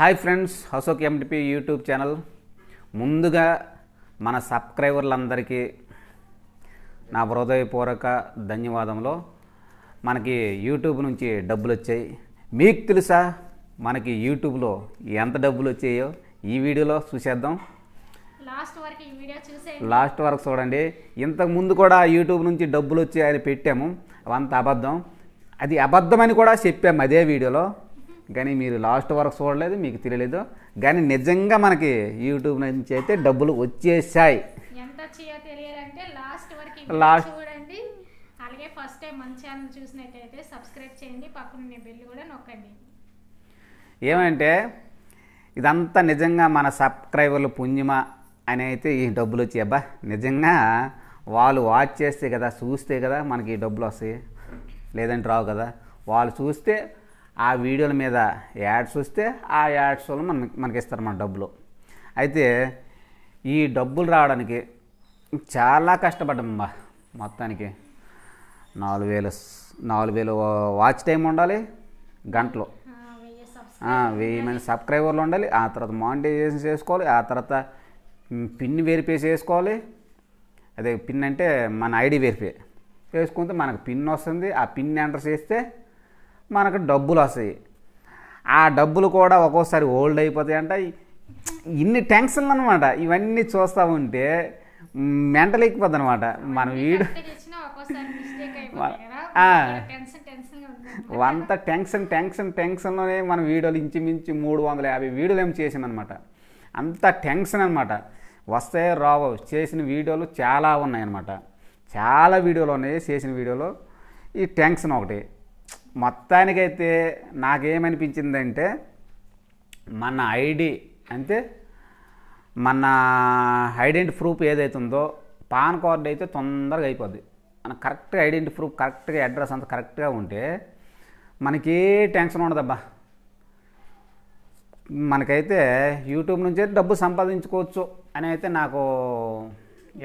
hi friends Ashok MTP YouTube channel ముందుగా మన సబ్స్క్రైబర్లందరికీ నా హృదయపూర్వక ధన్యవాదంలో మనకి యూట్యూబ్ నుంచి డబ్బులు వచ్చాయి మీకు తెలుసా మనకి యూట్యూబ్లో ఎంత డబ్బులు వచ్చాయో ఈ వీడియోలో చూసేద్దాం లాస్ట్ వరకు ఈ వీడియో చూసే లాస్ట్ వరకు చూడండి ఇంతకు ముందు కూడా యూట్యూబ్ నుంచి డబ్బులు వచ్చాయని పెట్టాము అంత అబద్ధం అది అబద్ధమని కూడా చెప్పాము అదే వీడియోలో కానీ మీరు లాస్ట్ వరకు చూడలేదు మీకు తెలియలేదు కానీ నిజంగా మనకి యూట్యూబ్ నుంచి అయితే డబ్బులు వచ్చేసాయి లాస్ట్ లాస్ట్ చూడండి అలాగే ఫస్ట్ టైం మన ఛానల్ చూసినట్టయితే సబ్స్క్రైబ్ చేయండి పక్కన బెల్ కూడా నొక్కండి ఏమంటే ఇదంతా నిజంగా మన సబ్స్క్రైబర్లు పుణ్యమా అని అయితే ఈ డబ్బులు వచ్చాయి అబ్బా నిజంగా వాళ్ళు వాచ్ చేస్తే కదా చూస్తే కదా మనకి ఈ డబ్బులు వస్తాయి లేదంటే రావు కదా వాళ్ళు చూస్తే ఆ వీడియోల మీద యాడ్స్ వస్తే ఆ యాడ్స్ వల్ల మన మనకి మన డబ్బులు అయితే ఈ డబ్బులు రావడానికి చాలా కష్టపడ్డామ్మా మొత్తానికి నాలుగు వేలు నాలుగు వేలు వాచ్ టైం ఉండాలి గంటలు వెయ్యి మంది సబ్స్క్రైబర్లు ఉండాలి ఆ తర్వాత మానిటైజేషన్ చేసుకోవాలి ఆ తర్వాత పిన్ వెరిఫై చేసుకోవాలి అదే పిన్ అంటే మన ఐడి వెరిఫై చేసుకుంటే మనకు పిన్ వస్తుంది ఆ పిన్ ఎంటర్ చేస్తే మనకు డబ్బులు వస్తాయి ఆ డబ్బులు కూడా ఒక్కోసారి ఓల్డ్ అయిపోతాయి అంటే ఇన్ని టెన్షన్లు అనమాట ఇవన్నీ చూస్తూ ఉంటే మెంటల్ ఎక్కిపోద్ది అనమాట మనం వీడు అంత టెన్షన్ టెన్షన్ టెన్షన్లోనే మన వీడియోలు ఇంచుమించు మూడు వందల యాభై వీడియోలు ఏం చేసిందనమాట అంత టెన్షన్ అనమాట వస్తే రావు చేసిన వీడియోలు చాలా ఉన్నాయన్నమాట చాలా వీడియోలు ఉన్నాయి చేసిన వీడియోలో ఈ టెన్షన్ ఒకటి మొత్తానికైతే నాకేమనిపించిందంటే మన ఐడి అంటే మన ఐడెంటి ప్రూఫ్ ఏదైతుందో పాన్ కార్డ్ అయితే తొందరగా అయిపోద్ది మన కరెక్ట్గా ఐడెంటి ప్రూఫ్ కరెక్ట్గా అడ్రస్ అంత కరెక్ట్గా ఉంటే మనకి టెన్షన్ ఉండదబ్బా మనకైతే యూట్యూబ్ నుంచే డబ్బు సంపాదించుకోవచ్చు అని అయితే నాకు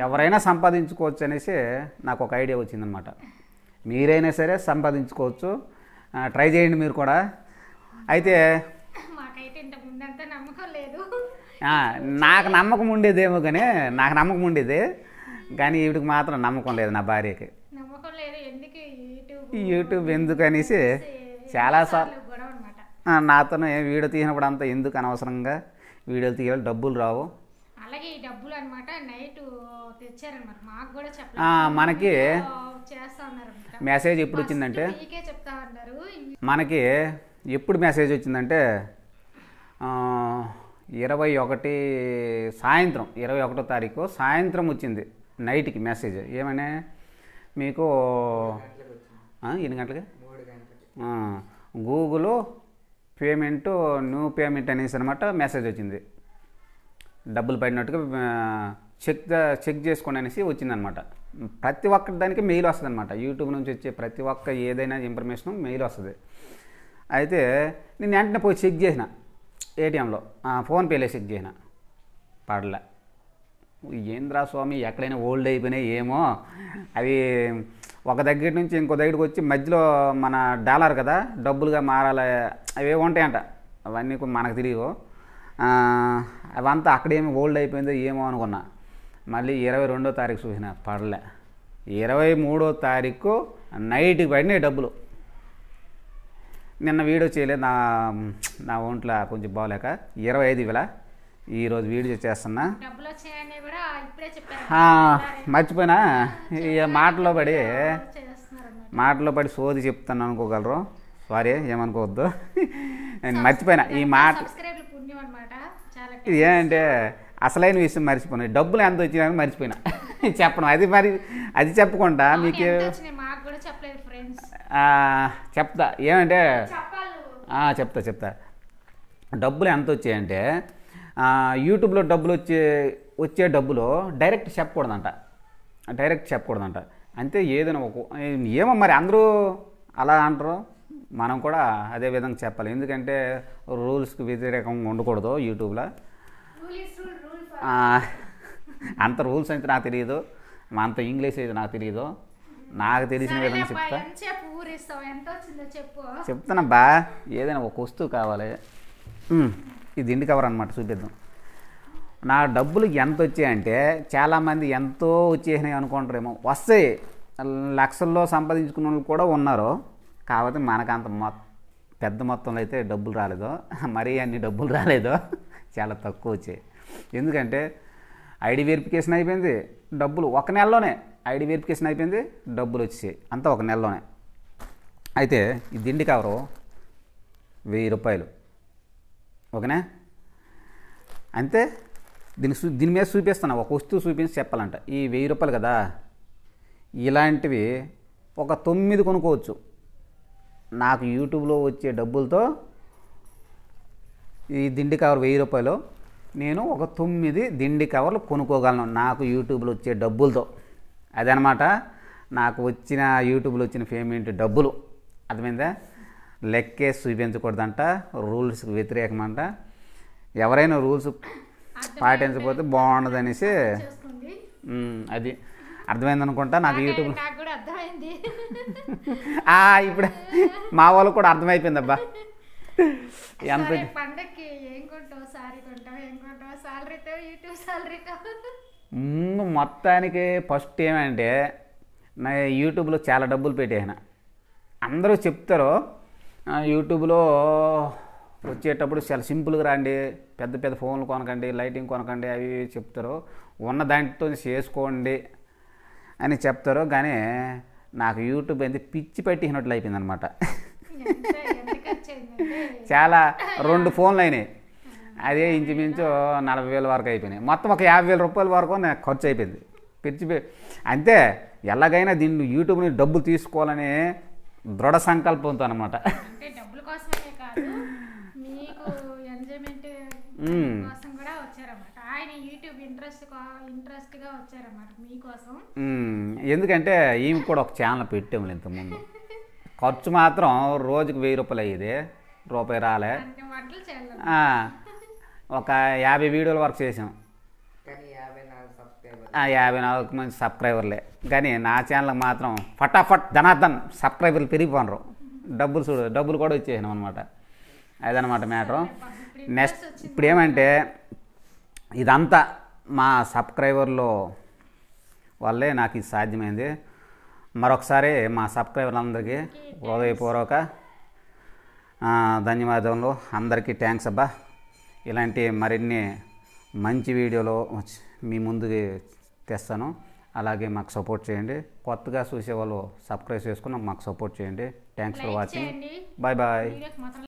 ఎవరైనా సంపాదించుకోవచ్చు అనేసి నాకు ఒక ఐడియా వచ్చిందనమాట మీరైనా సరే సంపాదించుకోవచ్చు ట్రై చేయండి మీరు కూడా అయితే నాకు నమ్మకం ఉండేదేమో కానీ నాకు నమ్మకం ఉండేది కానీ వీటికి మాత్రం నమ్మకం లేదు నా భార్యకి యూట్యూబ్ ఎందుకు అనేసి చాలాసార్లు నాతోనే వీడియో తీసినప్పుడు అంతా ఎందుకు అనవసరంగా వీడియోలు తీయాలి డబ్బులు రావు డబ్బులు అనమాట నైట్ తెచ్చారనమాట మాకు కూడా మనకి మెసేజ్ ఎప్పుడు వచ్చిందంటే మనకి ఎప్పుడు మెసేజ్ వచ్చిందంటే ఇరవై ఒకటి సాయంత్రం ఇరవై ఒకటో తారీఖు సాయంత్రం వచ్చింది నైట్కి మెసేజ్ ఏమైనా మీకు ఎన్ని గంటలకి గూగులు పేమెంట్ న్యూ పేమెంట్ అనేసి అనమాట మెసేజ్ వచ్చింది డబ్బులు పడినట్టుగా చెక్ చెక్ చేసుకోండి అనేసి వచ్చిందనమాట ప్రతి ఒక్క దానికి మెయిల్ వస్తుంది అనమాట యూట్యూబ్ నుంచి వచ్చే ప్రతి ఒక్క ఏదైనా ఇన్ఫర్మేషన్ మెయిల్ వస్తుంది అయితే నేను వెంటనే పోయి చెక్ చేసిన ఏటీఎంలో ఫోన్పేలో చెక్ చేసిన పడలే ఏంద్రా స్వామి ఎక్కడైనా ఓల్డ్ అయిపోయినాయి ఏమో అవి ఒక దగ్గర నుంచి ఇంకో దగ్గరికి వచ్చి మధ్యలో మన డాలర్ కదా డబ్బులుగా మారాలి అవి ఉంటాయంట అవన్నీ మనకు తెలియవు అవంతా అక్కడేమి ఓల్డ్ అయిపోయిందో ఏమో అనుకున్నా మళ్ళీ ఇరవై రెండో తారీఖు చూసిన పడలే ఇరవై మూడో తారీఖు నైట్కి పడినాయి డబ్బులు నిన్న వీడియో చేయలేదు నా నా ఒంట్లో కొంచెం బాగోలేక ఇరవై ఐదు ఇవ్వలా ఈరోజు వీడియో చేస్తున్నా మర్చిపోయినా మాటలో పడి మాటలో పడి సోది చెప్తాను అనుకోగలరు సారీ ఏమనుకోవద్దు నేను మర్చిపోయినా ఈ మాట ఇది ఏంటంటే అసలైన విషయం మర్చిపోయినా డబ్బులు ఎంత వచ్చినా మర్చిపోయినా చెప్పడం అది మరి అది చెప్పకుండా మీకు చెప్తా ఏమంటే చెప్తా చెప్తా డబ్బులు ఎంత వచ్చాయంటే యూట్యూబ్లో డబ్బులు వచ్చే వచ్చే డబ్బులు డైరెక్ట్ చెప్పకూడదంట డైరెక్ట్ చెప్పకూడదంట అంతే ఏదైనా ఒక ఏమో మరి అందరూ అలా అంటారు మనం కూడా అదే విధంగా చెప్పాలి ఎందుకంటే రూల్స్కి వ్యతిరేకంగా ఉండకూడదు యూట్యూబ్లో అంత రూల్స్ అయితే నాకు తెలియదు అంత ఇంగ్లీష్ అయితే నాకు తెలియదు నాకు తెలిసిన విధంగా చెప్తా చెప్తాను బా ఏదైనా ఒక వస్తువు కావాలి ఇది ఇండి కవర్ అనమాట చూపిద్దాం నా డబ్బులు ఎంత వచ్చాయంటే చాలామంది ఎంతో వచ్చేసినాయి అనుకుంటారేమో వస్తాయి లక్షల్లో సంపాదించుకున్న వాళ్ళు కూడా ఉన్నారు కాకపోతే మనకంత మొ పెద్ద మొత్తంలో అయితే డబ్బులు రాలేదు మరీ అన్ని డబ్బులు రాలేదు చాలా తక్కువ వచ్చాయి ఎందుకంటే ఐడి వెరిఫికేషన్ అయిపోయింది డబ్బులు ఒక నెలలోనే ఐడి వెరిఫికేషన్ అయిపోయింది డబ్బులు వచ్చాయి అంతా ఒక నెలలోనే అయితే ఈ దిండి కవరు వెయ్యి రూపాయలు ఓకేనా అంతే దీని దీని మీద చూపిస్తాను ఒక వస్తువు చూపించి చెప్పాలంట ఈ వెయ్యి రూపాయలు కదా ఇలాంటివి ఒక తొమ్మిది కొనుక్కోవచ్చు నాకు యూట్యూబ్లో వచ్చే డబ్బులతో ఈ దిండి కవర్ వెయ్యి రూపాయలు నేను ఒక తొమ్మిది దిండి కవర్లు కొనుక్కోగలను నాకు యూట్యూబ్లో వచ్చే డబ్బులతో అదనమాట నాకు వచ్చిన యూట్యూబ్లో వచ్చిన పేమెంట్ డబ్బులు మీద లెక్కే చూపించకూడదంట రూల్స్కి వ్యతిరేకమంట ఎవరైనా రూల్స్ పాటించకపోతే బాగుండదు అనేసి అది అర్థమైంది అనుకుంటా నాకు యూట్యూబ్ ఇప్పుడు మా వాళ్ళకు కూడా అర్థమైపోయింది అబ్బా ఎంత ముందు మొత్తానికి ఫస్ట్ ఏమంటే నా యూట్యూబ్లో చాలా డబ్బులు పెట్టాయన అందరూ చెప్తారు యూట్యూబ్లో వచ్చేటప్పుడు చాలా సింపుల్గా రండి పెద్ద పెద్ద ఫోన్లు కొనకండి లైటింగ్ కొనకండి అవి చెప్తారు ఉన్న దాంట్లో చేసుకోండి అని చెప్తారో కానీ నాకు యూట్యూబ్ అయితే పిచ్చి పెట్టినట్లు అయిపోయింది అనమాట చాలా రెండు ఫోన్లు అయినాయి అదే ఇంచుమించు నలభై వేల వరకు అయిపోయినాయి మొత్తం ఒక యాభై వేల రూపాయల వరకు నాకు ఖర్చు అయిపోయింది పిచ్చి అంతే ఎలాగైనా దీన్ని యూట్యూబ్ని డబ్బులు తీసుకోవాలని దృఢ సంకల్పంతో అనమాట కోసమే కాదు మీకు ఎంజాయ్మెంట్ ఆయన యూట్యూబ్ ఇంట్రెస్ట్ వచ్చారన్నమాట మీకోసం ఎందుకంటే ఈమె కూడా ఒక ఛానల్ పెట్టాము ఇంతకుముందు ఖర్చు మాత్రం రోజుకు వెయ్యి రూపాయలు అయ్యేది రూపాయి రాలే ఒక యాభై వీడియోల వరకు చేసాం యాభై నాలుగు మంది సబ్స్క్రైబర్లే కానీ నా ఛానల్కి మాత్రం ఫటాఫట్ ధనార్థన్ సబ్స్క్రైబర్లు పెరిగిపోనరు డబ్బులు చూడు డబ్బులు కూడా వచ్చేసినాం అనమాట అదనమాట మ్యాటర్ నెక్స్ట్ ఇప్పుడు ఏమంటే ఇదంతా మా సబ్స్క్రైబర్లో వల్లే నాకు ఇది సాధ్యమైంది మరొకసారి మా సబ్స్క్రైబర్లందరికీ హృదయపూర్వక ధన్యవాదములు అందరికీ థ్యాంక్స్ అబ్బా ఇలాంటి మరిన్ని మంచి వీడియోలు మీ ముందుకి తెస్తాను అలాగే మాకు సపోర్ట్ చేయండి కొత్తగా చూసేవాళ్ళు సబ్స్క్రైబ్ చేసుకుని మాకు సపోర్ట్ చేయండి thanks for watching bye bye